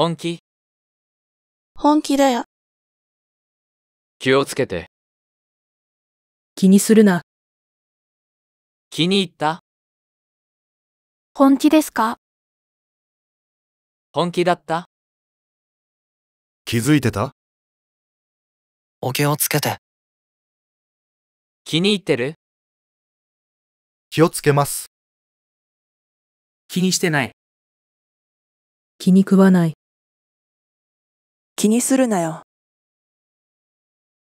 本気本気だよ。気をつけて。気にするな。気に入った本気ですか本気だった気づいてたお気をつけて。気に入ってる気をつけます。気にしてない。気に食わない。気にするなよ。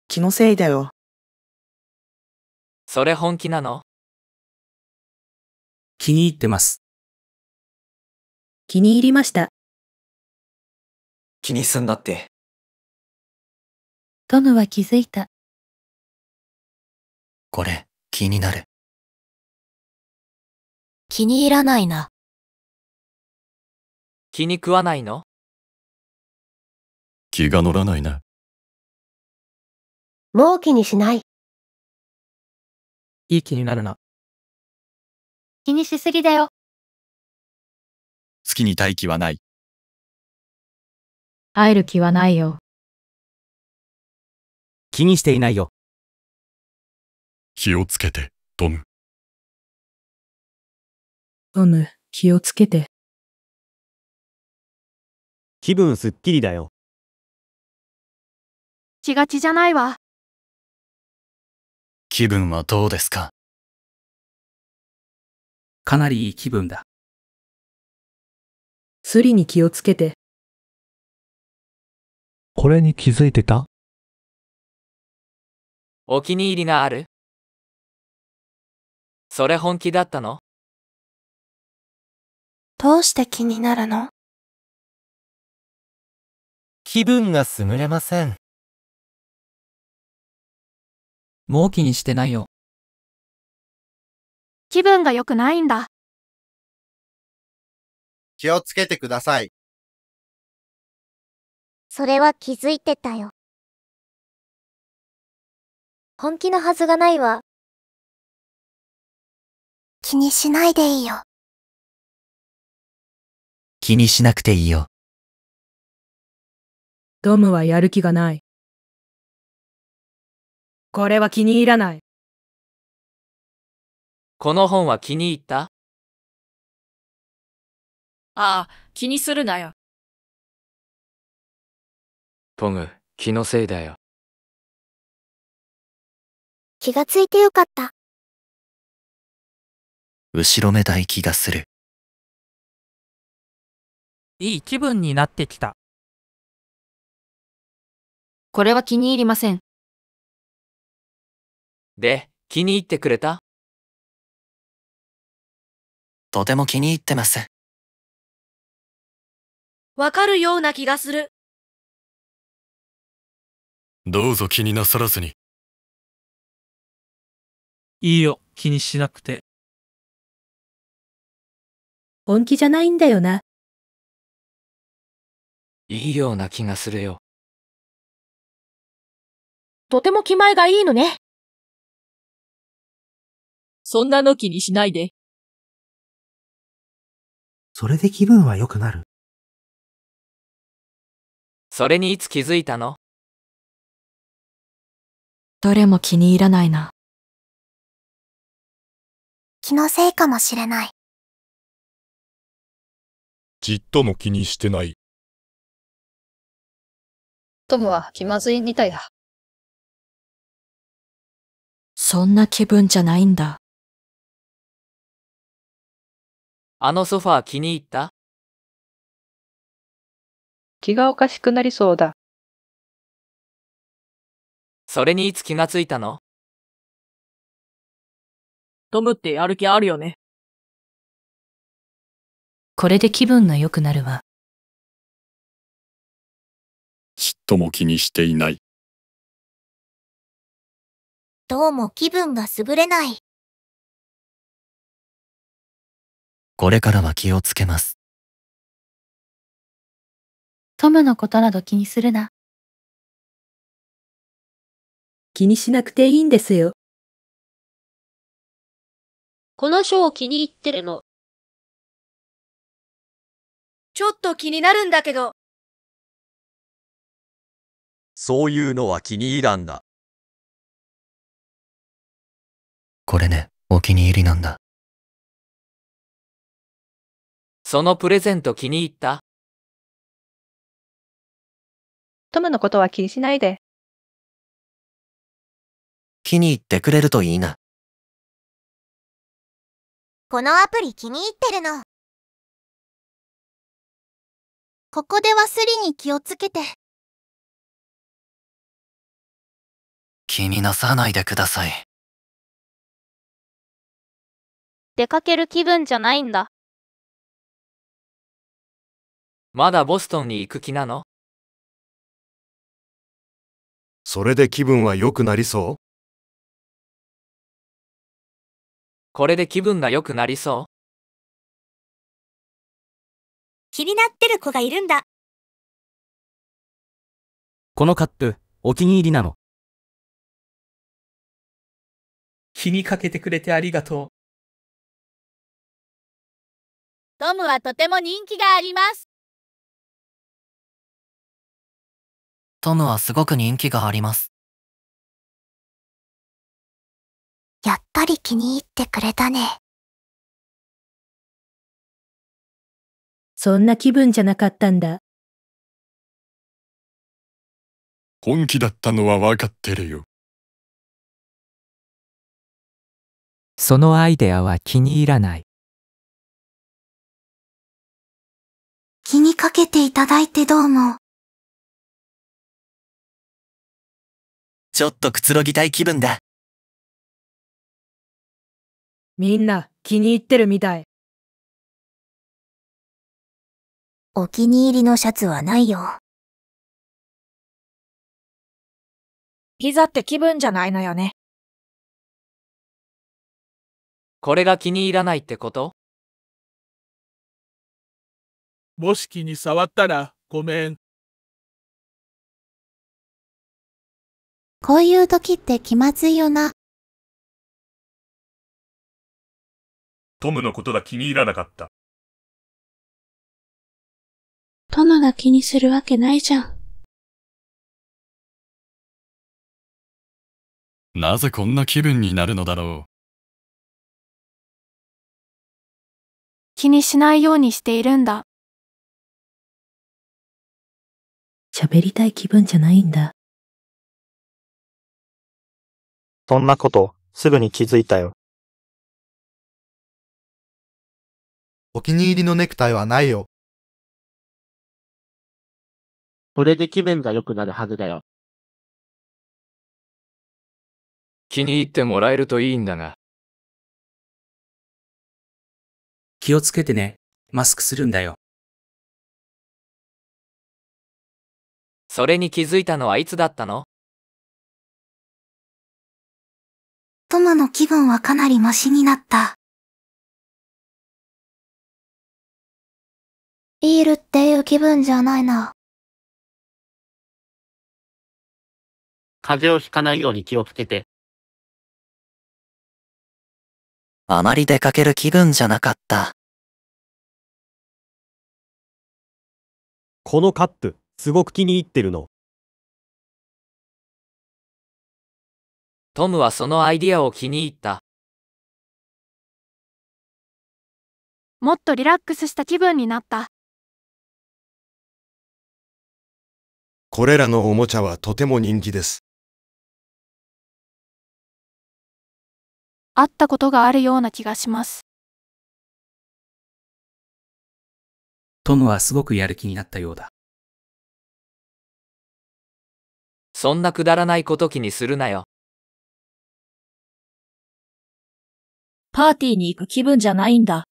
気のせいだよ。それ本気なの気に入ってます。気に入りました。気にすんだって。トムは気づいた。これ、気になる。気に入らないな。気に食わないの気が乗らないな。もう気にしない。いい気になるな。気にしすぎだよ。好きにい気はない。会える気はないよ。気にしていないよ。気をつけて、トム。トム、気をつけて。気分すっきりだよ。気がちじゃないわ気分はどうですかかなりいい気分だスリに気をつけてこれに気づいてたお気に入りがあるそれ本気だったのどうして気になるの気分が優れませんもう気にしてないよ。気分が良くないんだ。気をつけてください。それは気づいてたよ。本気のはずがないわ。気にしないでいいよ。気にしなくていいよ。ドムはやる気がない。これは気に入らない。この本は気に入ったああ、気にするなよ。ポグ、気のせいだよ。気がついてよかった。後ろめたい気がする。いい気分になってきた。これは気に入りません。で、気に入ってくれたとても気に入ってます。わかるような気がする。どうぞ気になさらずに。いいよ、気にしなくて。本気じゃないんだよな。いいような気がするよ。とても気前がいいのね。そんなの気にしないで。それで気分は良くなる。それにいつ気づいたのどれも気に入らないな。気のせいかもしれない。じっとも気にしてない。トムは気まずいみたいだ。そんな気分じゃないんだ。あのソファー気に入った気がおかしくなりそうだ。それにいつ気がついたのトムってやる気あるよね。これで気分が良くなるわ。ちっとも気にしていない。どうも気分が優れない。これからは気をつけます。トムのことなど気にするな。気にしなくていいんですよ。この章気に入ってるの。ちょっと気になるんだけど。そういうのは気に入らんだ。これね、お気に入りなんだ。そのプレゼント気に入ったトムのことは気にしないで。気に入ってくれるといいな。このアプリ気に入ってるの。ここで忘れに気をつけて。気になさないでください。出かける気分じゃないんだ。まだボストンに行く気なのそれで気分は良くなりそうこれで気分が良くなりそう気になってる子がいるんだこのカップお気に入りなの気にかけてくれてありがとうトムはとても人気がありますトムはすごく人気があります。やっぱり気に入ってくれたね。そんな気分じゃなかったんだ。本気だったのは分かってるよ。そのアイデアは気に入らない。気にかけていただいてどうも。ちょっとくつろぎたい気分だ。みんな気に入ってるみたい。お気に入りのシャツはないよ。ピザって気分じゃないのよね。これが気に入らないってこともし気に触ったらごめん。こういう時って気まずいよな。トムのことが気に入らなかった。トムが気にするわけないじゃん。なぜこんな気分になるのだろう。気にしないようにしているんだ。喋りたい気分じゃないんだ。そんなこと、すぐに気づいたよ。お気に入りのネクタイはないよ。これで気分が良くなるはずだよ。気に入ってもらえるといいんだが。気をつけてね。マスクするんだよ。それに気づいたのはいつだったのトマの気分はかなりマシになった。ビールっていう気分じゃないな。風邪をひかないように気をつけて。あまり出かける気分じゃなかった。このカップ、すごく気に入ってるの。トムはそのアイディアを気に入った。もっとリラックスした気分になった。これらのおもちゃはとても人気です。会ったことがあるような気がします。トムはすごくやる気になったようだ。そんなくだらないこと気にするなよ。パーティーに行く気分じゃないんだ。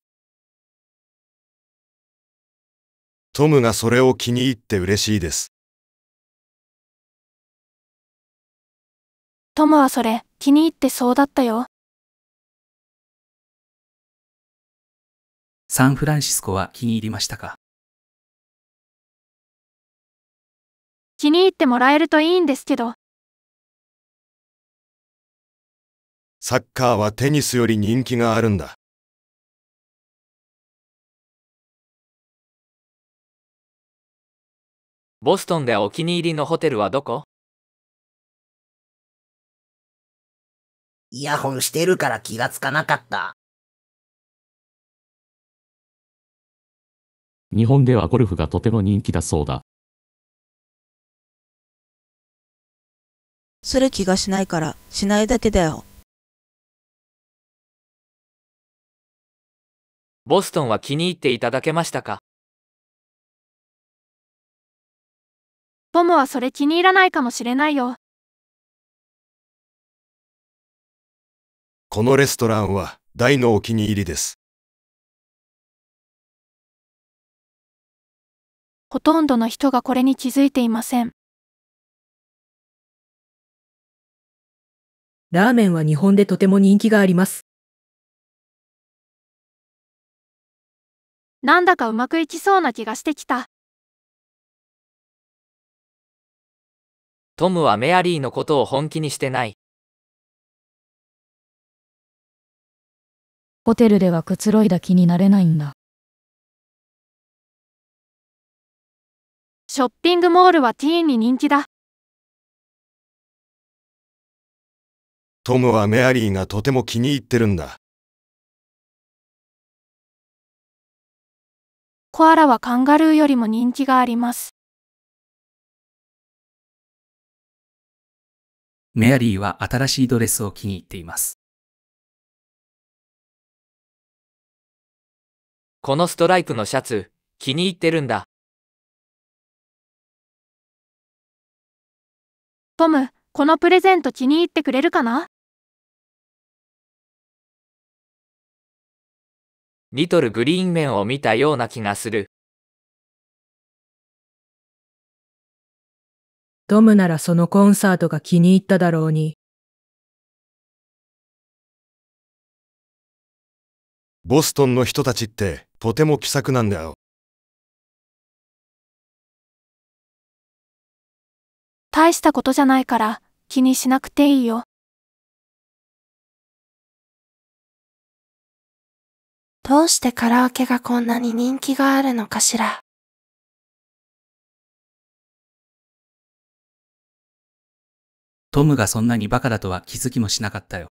トムがそれを気に入って嬉しいです。トムはそれ、気に入ってそうだったよ。サンフランシスコは気に入りましたか気に入ってもらえるといいんですけど。サッカーはテニスより人気があるんだ。ボストンでお気に入りのホテルはどこイヤホンしてるから気がつかなかった。日本ではゴルフがとても人気だそうだ。する気がしないから、しないだけだよ。ボストンは気に入っていただけましたかポムはそれ気に入らないかもしれないよ。このレストランは大のお気に入りです。ほとんどの人がこれに気づいていません。ラーメンは日本でとても人気があります。なんだかうまくいきそうな気がしてきたトムはメアリーのことを本気にしてないホテルではくつろいだ気になれないんだショッピングモールはティーンに人気だトムはメアリーがとても気に入ってるんだコアラはカンガルーよりも人気があります。メアリーは新しいドレスを気に入っています。このストライプのシャツ、気に入ってるんだ。トム、このプレゼント気に入ってくれるかなリトルグリーンメンを見たような気がする。トムならそのコンサートが気に入っただろうに。ボストンの人たちってとても気さくなんだよ。大したことじゃないから気にしなくていいよ。どうしてカラオケがこんなに人気があるのかしら。トムがそんなにバカだとは気づきもしなかったよ。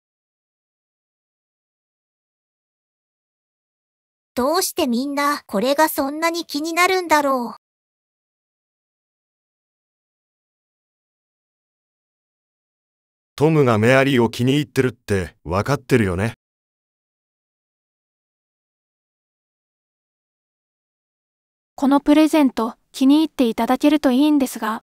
どうしてみんなこれがそんなに気になるんだろう。トムがメアリーを気に入ってるって分かってるよね。このプレゼント気に入っていただけるといいんですが。